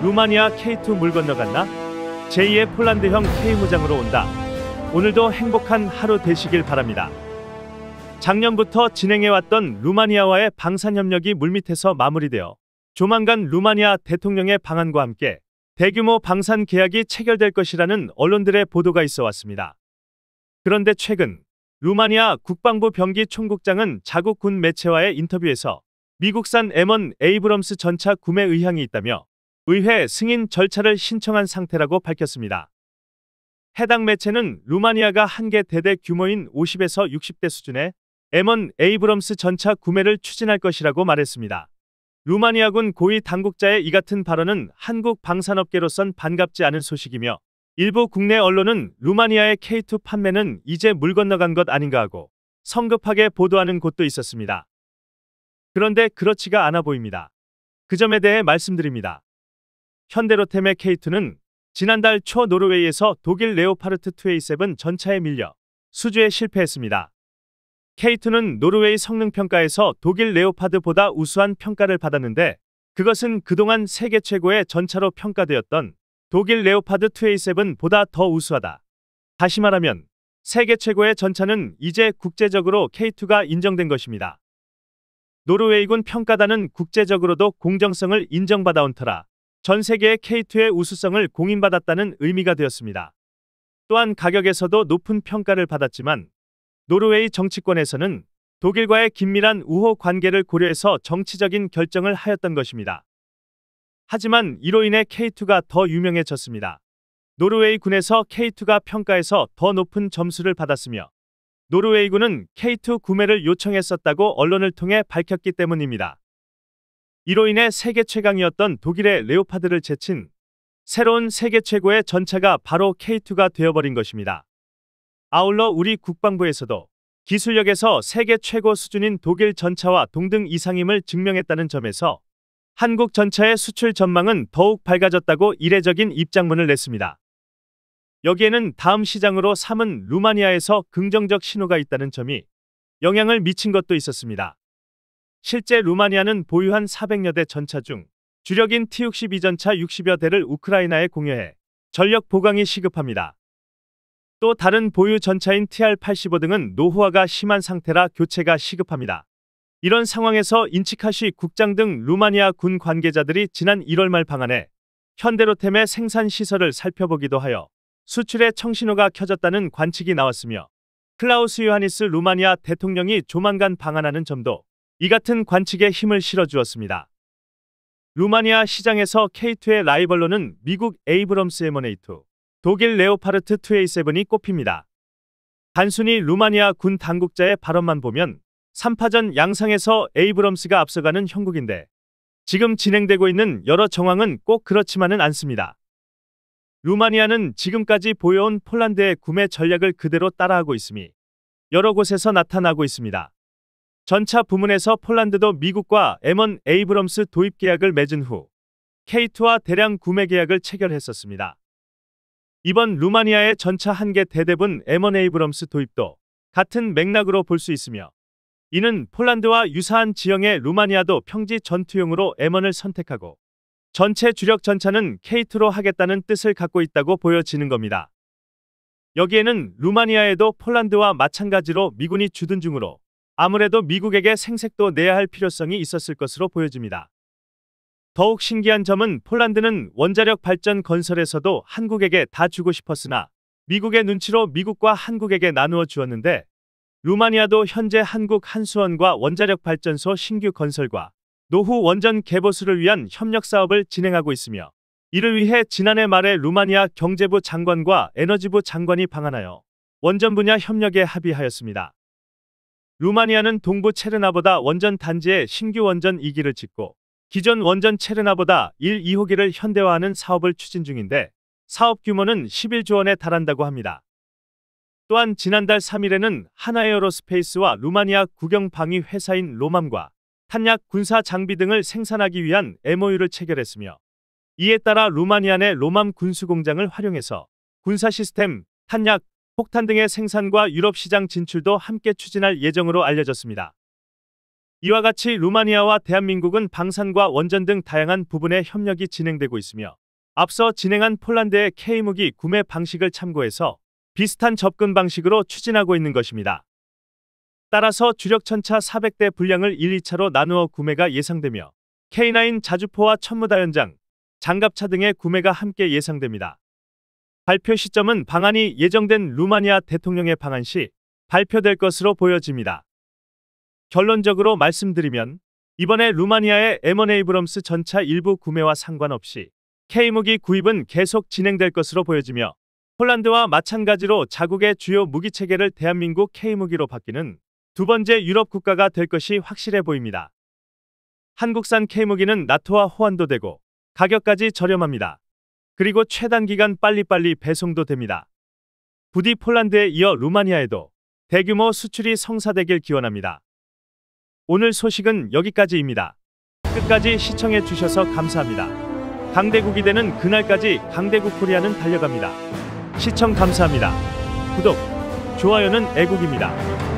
루마니아 K2 물 건너갔나? 제2의 폴란드형 K무장으로 온다. 오늘도 행복한 하루 되시길 바랍니다. 작년부터 진행해왔던 루마니아와의 방산협력이 물밑에서 마무리되어 조만간 루마니아 대통령의 방안과 함께 대규모 방산 계약이 체결될 것이라는 언론들의 보도가 있어 왔습니다. 그런데 최근 루마니아 국방부 병기 총국장은 자국 군 매체와의 인터뷰에서 미국산 M1 에이브럼스 전차 구매 의향이 있다며 의회 승인 절차를 신청한 상태라고 밝혔습니다. 해당 매체는 루마니아가 한 개 대대 규모인 50에서 60대 수준의 M1 에이브럼스 전차 구매를 추진할 것이라고 말했습니다. 루마니아군 고위 당국자의 이 같은 발언은 한국 방산업계로선 반갑지 않은 소식이며 일부 국내 언론은 루마니아의 K2 판매는 이제 물 건너간 것 아닌가 하고 성급하게 보도하는 곳도 있었습니다. 그런데 그렇지가 않아 보입니다. 그 점에 대해 말씀드립니다. 현대로템의 K2는 지난달 초 노르웨이에서 독일 레오파르트 2A7 전차에 밀려 수주에 실패했습니다. K2는 노르웨이 성능평가에서 독일 레오파드보다 우수한 평가를 받았는데 그것은 그동안 세계 최고의 전차로 평가되었던 독일 레오파드 2A7보다 더 우수하다. 다시 말하면 세계 최고의 전차는 이제 국제적으로 K2가 인정된 것입니다. 노르웨이군 평가단은 국제적으로도 공정성을 인정받아온 터라 전 세계의 K2의 우수성을 공인받았다는 의미가 되었습니다. 또한 가격에서도 높은 평가를 받았지만 노르웨이 정치권에서는 독일과의 긴밀한 우호 관계를 고려해서 정치적인 결정을 하였던 것입니다. 하지만 이로 인해 K2가 더 유명해졌습니다. 노르웨이 군에서 K2가 평가에서 더 높은 점수를 받았으며 노르웨이군은 K2 구매를 요청했었다고 언론을 통해 밝혔기 때문입니다. 이로 인해 세계 최강이었던 독일의 레오파드를 제친 새로운 세계 최고의 전차가 바로 K2가 되어버린 것입니다. 아울러 우리 국방부에서도 기술력에서 세계 최고 수준인 독일 전차와 동등 이상임을 증명했다는 점에서 한국 전차의 수출 전망은 더욱 밝아졌다고 이례적인 입장문을 냈습니다. 여기에는 다음 시장으로 삼은 루마니아에서 긍정적 신호가 있다는 점이 영향을 미친 것도 있었습니다. 실제 루마니아는 보유한 400여 대 전차 중 주력인 T-62 전차 60여 대를 우크라이나에 공여해 전력 보강이 시급합니다. 또 다른 보유 전차인 TR-85 등은 노후화가 심한 상태라 교체가 시급합니다. 이런 상황에서 인치카시 국장 등 루마니아 군 관계자들이 지난 1월 말 방한에 현대로템의 생산 시설을 살펴보기도 하여 수출의 청신호가 켜졌다는 관측이 나왔으며 클라우스 요하니스 루마니아 대통령이 조만간 방한하는 점도 이 같은 관측에 힘을 실어주었습니다. 루마니아 시장에서 K2의 라이벌로는 미국 에이브럼스 M1A2, 독일 레오파르트 2A7이 꼽힙니다. 단순히 루마니아 군 당국자의 발언만 보면 3파전 양상에서 에이브럼스가 앞서가는 형국인데 지금 진행되고 있는 여러 정황은 꼭 그렇지만은 않습니다. 루마니아는 지금까지 보여온 폴란드의 구매 전략을 그대로 따라하고 있음이 여러 곳에서 나타나고 있습니다. 전차 부문에서 폴란드도 미국과 M1 에이브럼스 도입 계약을 맺은 후 K2와 대량 구매 계약을 체결했었습니다. 이번 루마니아의 전차 한 개 대대분 M1 에이브럼스 도입도 같은 맥락으로 볼 수 있으며 이는 폴란드와 유사한 지형의 루마니아도 평지 전투용으로 M1을 선택하고 전체 주력 전차는 K2로 하겠다는 뜻을 갖고 있다고 보여지는 겁니다. 여기에는 루마니아에도 폴란드와 마찬가지로 미군이 주둔 중으로 아무래도 미국에게 생색도 내야 할 필요성이 있었을 것으로 보여집니다. 더욱 신기한 점은 폴란드는 원자력 발전 건설에서도 한국에게 다 주고 싶었으나 미국의 눈치로 미국과 한국에게 나누어 주었는데 루마니아도 현재 한국 한수원과 원자력 발전소 신규 건설과 노후 원전 개보수를 위한 협력 사업을 진행하고 있으며 이를 위해 지난해 말에 루마니아 경제부 장관과 에너지부 장관이 방한하여 원전 분야 협력에 합의하였습니다. 루마니아는 동부 체르나보다 원전 단지에 신규 원전 2기를 짓고 기존 원전 체르나보다 1, 2호기를 현대화하는 사업을 추진 중인데 사업 규모는 11조 원에 달한다고 합니다. 또한 지난달 3일에는 하나에어로스페이스와 루마니아 국영방위 회사인 로맘과 탄약 군사 장비 등을 생산하기 위한 MOU를 체결했으며 이에 따라 루마니아 내 로맘 군수공장을 활용해서 군사 시스템, 탄약, 폭탄 등의 생산과 유럽 시장 진출도 함께 추진할 예정으로 알려졌습니다. 이와 같이 루마니아와 대한민국은 방산과 원전 등 다양한 부분의 협력이 진행되고 있으며 앞서 진행한 폴란드의 K무기 구매 방식을 참고해서 비슷한 접근 방식으로 추진하고 있는 것입니다. 따라서 주력 천차 400대 분량을 1, 2차로 나누어 구매가 예상되며 K9 자주포와 천무다연장, 장갑차 등의 구매가 함께 예상됩니다. 발표 시점은 방안이 예정된 루마니아 대통령의 방안 시 발표될 것으로 보여집니다. 결론적으로 말씀드리면 이번에 루마니아의 M1 에이브럼스 전차 일부 구매와 상관없이 K무기 구입은 계속 진행될 것으로 보여지며 폴란드와 마찬가지로 자국의 주요 무기체계를 대한민국 K무기로 바뀌는 두 번째 유럽 국가가 될 것이 확실해 보입니다. 한국산 K무기는 나토와 호환도 되고 가격까지 저렴합니다. 그리고 최단 기간 빨리빨리 배송도 됩니다. 부디 폴란드에 이어 루마니아에도 대규모 수출이 성사되길 기원합니다. 오늘 소식은 여기까지입니다. 끝까지 시청해 주셔서 감사합니다. 강대국이 되는 그날까지 강대국 코리아는 달려갑니다. 시청 감사합니다. 구독, 좋아요는 애국입니다.